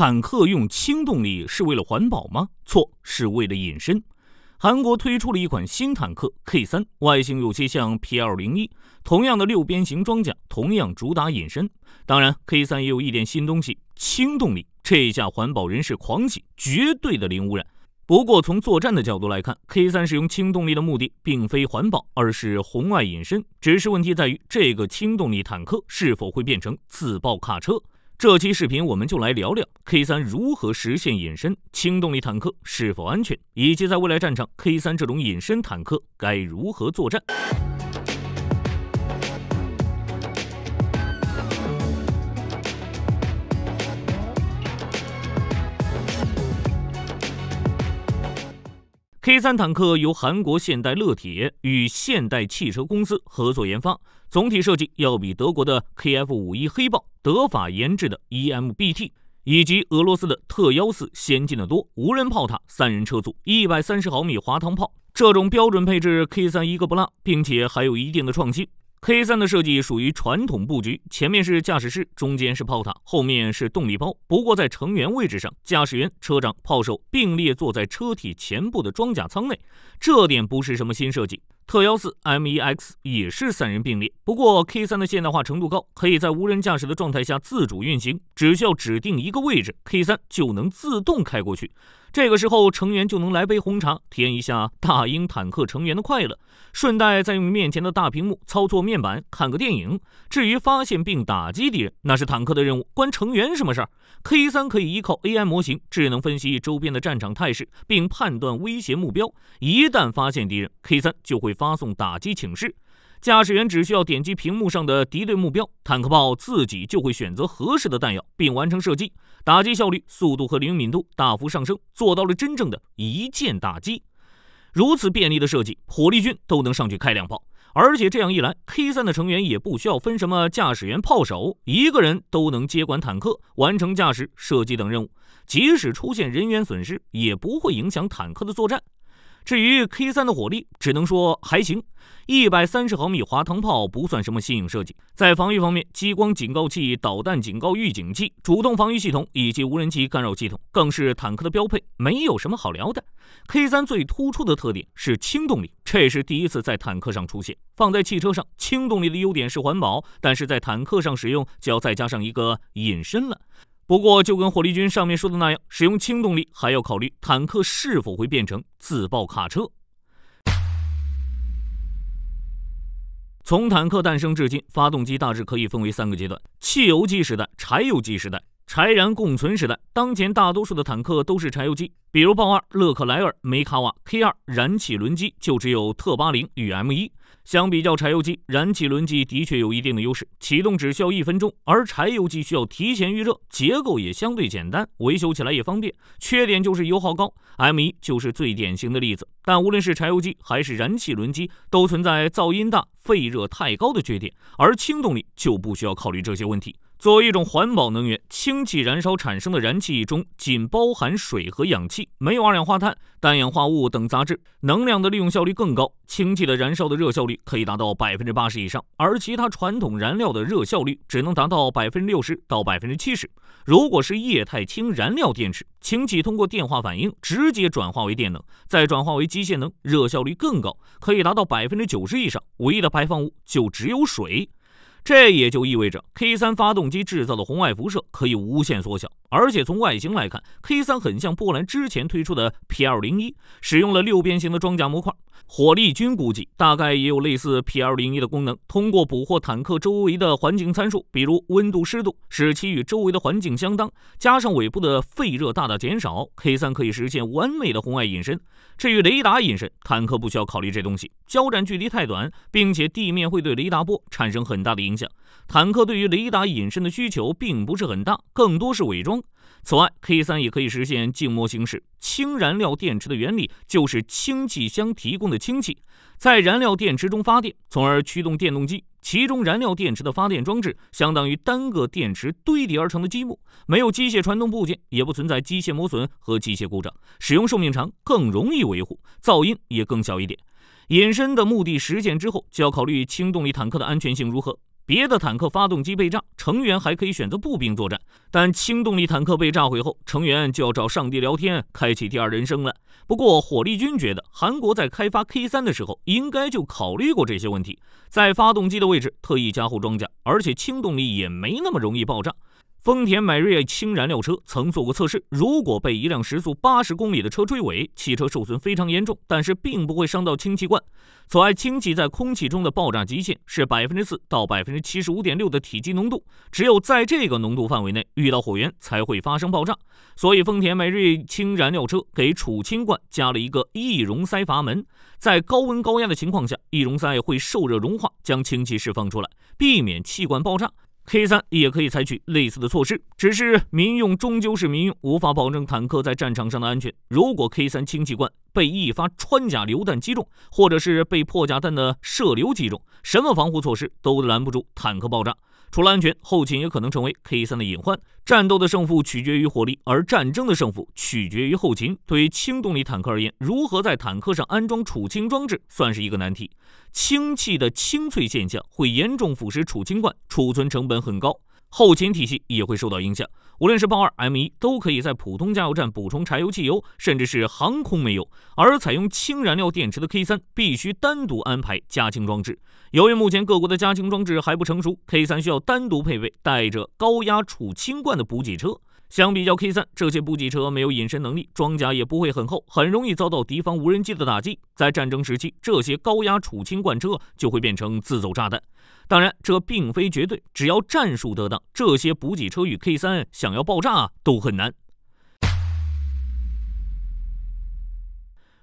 坦克用轻动力是为了环保吗？错，是为了隐身。韩国推出了一款新坦克 K 三，外形有些像 PL 零一，同样的六边形装甲，同样主打隐身。当然，K 三也有一点新东西——轻动力。这下环保人士狂喜，绝对的零污染。不过，从作战的角度来看，K 三使用轻动力的目的并非环保，而是红外隐身。只是问题在于，这个轻动力坦克是否会变成自爆卡车？这期视频我们就来聊聊 K 三如何实现隐身轻动力坦克是否安全，以及在未来战场 K 三这种隐身坦克该如何作战。K 三坦克由韩国现代乐铁与现代汽车公司合作研发，总体设计要比德国的 KF 五一黑豹。德法研制的 EMBT 以及俄罗斯的特幺四先进的多无人炮塔，三人车组，一百三十毫米滑膛炮，这种标准配置 K 三一个不落，并且还有一定的创新。K 三的设计属于传统布局，前面是驾驶室，中间是炮塔，后面是动力包。不过在成员位置上，驾驶员、车长、炮手并列坐在车体前部的装甲舱内，这点不是什么新设计。特幺四 M 一 X 也是三人并列，不过 K 三的现代化程度高，可以在无人驾驶的状态下自主运行，只需要指定一个位置，K 三就能自动开过去。这个时候，成员就能来杯红茶，体验一下大英坦克成员的快乐。顺带再用面前的大屏幕操作面板看个电影。至于发现并打击敌人，那是坦克的任务，关成员什么事儿？K 三可以依靠 AI 模型智能分析周边的战场态势，并判断威胁目标。一旦发现敌人，K 三就会发送打击请示，驾驶员只需要点击屏幕上的敌对目标，坦克炮自己就会选择合适的弹药，并完成射击。打击效率、速度和灵敏度大幅上升，做到了真正的一键打击。如此便利的设计，火力军都能上去开两炮。而且这样一来，K3 的成员也不需要分什么驾驶员、炮手，一个人都能接管坦克，完成驾驶、射击等任务。即使出现人员损失，也不会影响坦克的作战。至于 K 三的火力，只能说还行。一百三十毫米滑膛炮不算什么新颖设计。在防御方面，激光警告器、导弹警告预警器、主动防御系统以及无人机干扰系统，更是坦克的标配，没有什么好聊的。K 三最突出的特点是轻动力，这是第一次在坦克上出现。放在汽车上，轻动力的优点是环保，但是在坦克上使用，就要再加上一个隐身了。不过，就跟火力军上面说的那样，使用轻动力还要考虑坦克是否会变成自爆卡车。从坦克诞生至今，发动机大致可以分为三个阶段：汽油机时代、柴油机时代。柴燃共存时代，当前大多数的坦克都是柴油机，比如豹二、勒克莱尔、梅卡瓦、K 二燃气轮机，就只有特八零与 M 一。相比较柴油机，燃气轮机的确有一定的优势，启动只需要一分钟，而柴油机需要提前预热，结构也相对简单，维修起来也方便。缺点就是油耗高，M 一就是最典型的例子。但无论是柴油机还是燃气轮机，都存在噪音大、废热太高的缺点，而轻动力就不需要考虑这些问题。作为一种环保能源，氢气燃烧产生的燃气中仅包含水和氧气，没有二氧化碳、氮氧化物等杂质，能量的利用效率更高。氢气的燃烧的热效率可以达到百分之八十以上，而其他传统燃料的热效率只能达到百分之六十到百分之七十。如果是液态氢燃料电池，氢气通过电化反应直接转化为电能，再转化为机械能，热效率更高，可以达到百分之九十以上，唯一的排放物就只有水。这也就意味着 K 三发动机制造的红外辐射可以无限缩小，而且从外形来看，K 三很像波兰之前推出的 PL 零一，使用了六边形的装甲模块。火力军估计大概也有类似 P L 零一的功能，通过捕获坦克周围的环境参数，比如温度、湿度，使其与周围的环境相当，加上尾部的废热大大减少，K 三可以实现完美的红外隐身。至于雷达隐身，坦克不需要考虑这东西，交战距离太短，并且地面会对雷达波产生很大的影响。坦克对于雷达隐身的需求并不是很大，更多是伪装。此外，K 三也可以实现静默行驶。氢燃料电池的原理就是氢气箱提供的氢气在燃料电池中发电，从而驱动电动机。其中，燃料电池的发电装置相当于单个电池堆叠而成的积木，没有机械传动部件，也不存在机械磨损和机械故障，使用寿命长，更容易维护，噪音也更小一点。隐身的目的实现之后，就要考虑氢动力坦克的安全性如何。别的坦克发动机被炸，成员还可以选择步兵作战；但轻动力坦克被炸毁后，成员就要找上帝聊天，开启第二人生了。不过，火力军觉得韩国在开发 K 三的时候，应该就考虑过这些问题，在发动机的位置特意加厚装甲，而且轻动力也没那么容易爆炸。丰田美锐氢燃料车曾做过测试，如果被一辆时速八十公里的车追尾，汽车受损非常严重，但是并不会伤到氢气罐。此外，氢气在空气中的爆炸极限是百分之四到百分之七十五点六的体积浓度，只有在这个浓度范围内遇到火源才会发生爆炸。所以，丰田美锐氢燃料车给储氢罐加了一个易溶塞阀门，在高温高压的情况下，易溶塞会受热融化，将氢气释放出来，避免气罐爆炸。K 三也可以采取类似的措施，只是民用终究是民用，无法保证坦克在战场上的安全。如果 K 三氢气罐被一发穿甲榴弹击中，或者是被破甲弹的射流击中，什么防护措施都拦不住坦克爆炸。除了安全，后勤也可能成为 K 三的隐患。战斗的胜负取决于火力，而战争的胜负取决于后勤。对于轻动力坦克而言，如何在坦克上安装储氢装置，算是一个难题。氢气的清脆现象会严重腐蚀储氢罐，储存成本很高。后勤体系也会受到影响。无论是豹二、M 一都可以在普通加油站补充柴油、汽油，甚至是航空煤油；而采用氢燃料电池的 K 三必须单独安排加氢装置。由于目前各国的加氢装置还不成熟，K 三需要单独配备带着高压储氢罐的补给车。相比较 K 三，这些补给车没有隐身能力，装甲也不会很厚，很容易遭到敌方无人机的打击。在战争时期，这些高压储氢罐车就会变成自走炸弹。当然，这并非绝对，只要战术得当，这些补给车与 K 三想要爆炸都很难。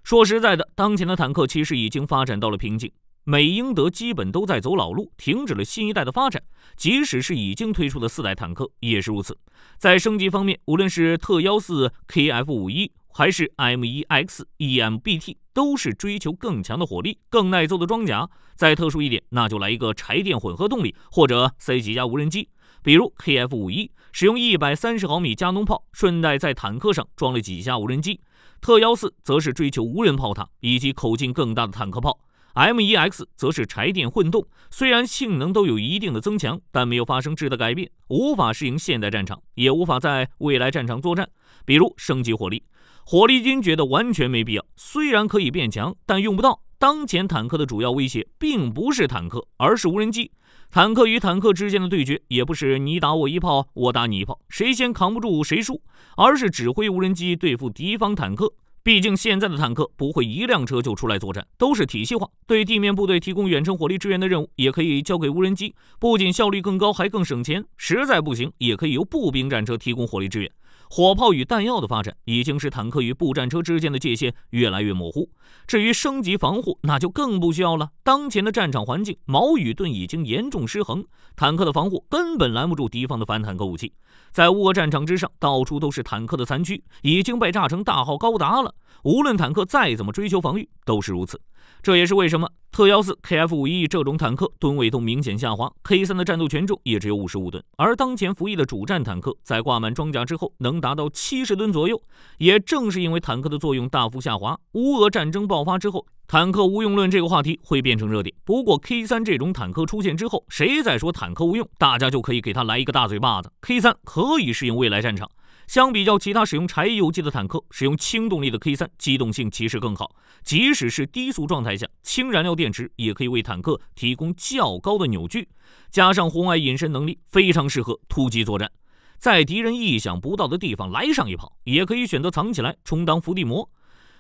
说实在的，当前的坦克其实已经发展到了瓶颈。美英德基本都在走老路，停止了新一代的发展。即使是已经推出的四代坦克也是如此。在升级方面，无论是特幺四 Kf 五一还是 M 一 XEMBT，都是追求更强的火力、更耐揍的装甲。再特殊一点，那就来一个柴电混合动力，或者塞几架无人机。比如 Kf 五一使用一百三十毫米加农炮，顺带在坦克上装了几架无人机。特幺四则是追求无人炮塔以及口径更大的坦克炮。M 一 X 则是柴电混动，虽然性能都有一定的增强，但没有发生质的改变，无法适应现代战场，也无法在未来战场作战。比如升级火力，火力军觉得完全没必要。虽然可以变强，但用不到。当前坦克的主要威胁并不是坦克，而是无人机。坦克与坦克之间的对决也不是你打我一炮，我打你一炮，谁先扛不住谁输，而是指挥无人机对付敌方坦克。毕竟现在的坦克不会一辆车就出来作战，都是体系化对地面部队提供远程火力支援的任务，也可以交给无人机，不仅效率更高，还更省钱。实在不行，也可以由步兵战车提供火力支援。火炮与弹药的发展，已经是坦克与步战车之间的界限越来越模糊。至于升级防护，那就更不需要了。当前的战场环境，矛与盾已经严重失衡，坦克的防护根本拦不住敌方的反坦克武器。在乌俄战场之上，到处都是坦克的残躯，已经被炸成大号高达了。无论坦克再怎么追求防御，都是如此。这也是为什么特幺四 Kf 五一这种坦克吨位都明显下滑，K 三的战斗权重也只有五十五吨，而当前服役的主战坦克在挂满装甲之后能达到七十吨左右。也正是因为坦克的作用大幅下滑，乌俄战争爆发之后，坦克无用论这个话题会变成热点。不过 K 三这种坦克出现之后，谁再说坦克无用，大家就可以给他来一个大嘴巴子。K 三可以适应未来战场。相比较其他使用柴油机的坦克，使用轻动力的 K 三机动性其实更好。即使是低速状态下，氢燃料电池也可以为坦克提供较高的扭矩，加上红外隐身能力，非常适合突击作战，在敌人意想不到的地方来上一炮，也可以选择藏起来充当伏地魔。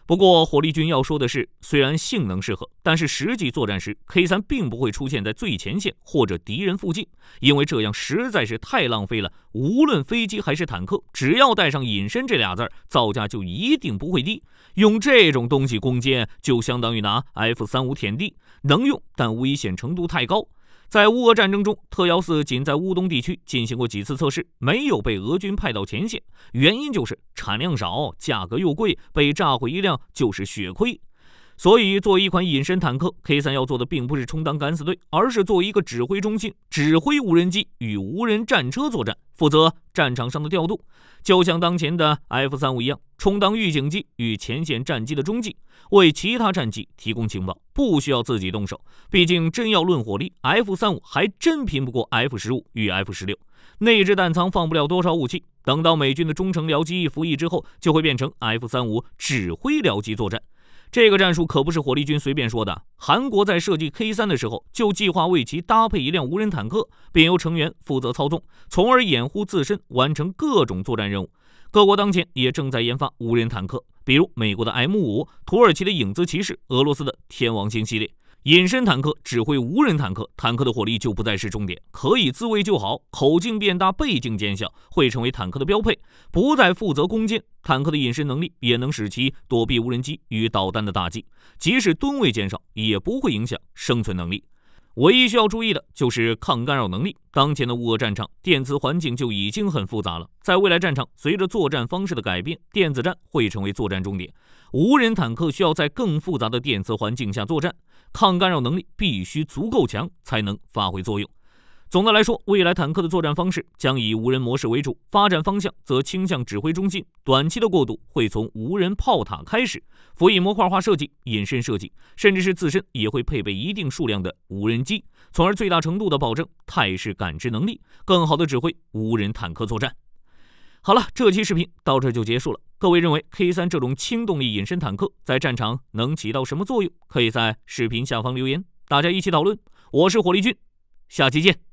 不过，火力军要说的是，虽然性能适合，但是实际作战时，K 三并不会出现在最前线或者敌人附近，因为这样实在是太浪费了。无论飞机还是坦克，只要带上“隐身”这俩字儿，造价就一定不会低。用这种东西攻坚，就相当于拿 F 三五舔地，能用，但危险程度太高。在乌俄战争中，特幺四仅在乌东地区进行过几次测试，没有被俄军派到前线。原因就是产量少，价格又贵，被炸毁一辆就是血亏。所以，作为一款隐身坦克 K 三要做的并不是充当敢死队，而是作为一个指挥中心，指挥无人机与无人战车作战，负责战场上的调度。就像当前的 F 三五一样，充当预警机与前线战机的中继，为其他战机提供情报，不需要自己动手。毕竟，真要论火力，F 三五还真拼不过 F 十五与 F 十六，内置弹仓放不了多少武器。等到美军的忠诚僚机一服役之后，就会变成 F 三五指挥僚机作战。这个战术可不是火力军随便说的。韩国在设计 K 三的时候，就计划为其搭配一辆无人坦克，并由成员负责操纵，从而掩护自身完成各种作战任务。各国当前也正在研发无人坦克，比如美国的 M 五、土耳其的影子骑士、俄罗斯的天王星系列。隐身坦克指挥无人坦克，坦克的火力就不再是重点，可以自卫就好。口径变大，倍镜减小，会成为坦克的标配，不再负责攻坚。坦克的隐身能力也能使其躲避无人机与导弹的打击，即使吨位减少，也不会影响生存能力。唯一需要注意的就是抗干扰能力。当前的乌俄战场电磁环境就已经很复杂了，在未来战场，随着作战方式的改变，电子战会成为作战重点。无人坦克需要在更复杂的电磁环境下作战。抗干扰能力必须足够强，才能发挥作用。总的来说，未来坦克的作战方式将以无人模式为主，发展方向则倾向指挥中心。短期的过渡会从无人炮塔开始，辅以模块化设计、隐身设计，甚至是自身也会配备一定数量的无人机，从而最大程度的保证态势感知能力，更好的指挥无人坦克作战。好了，这期视频到这就结束了。各位认为 K 三这种轻动力隐身坦克在战场能起到什么作用？可以在视频下方留言，大家一起讨论。我是火力军，下期见。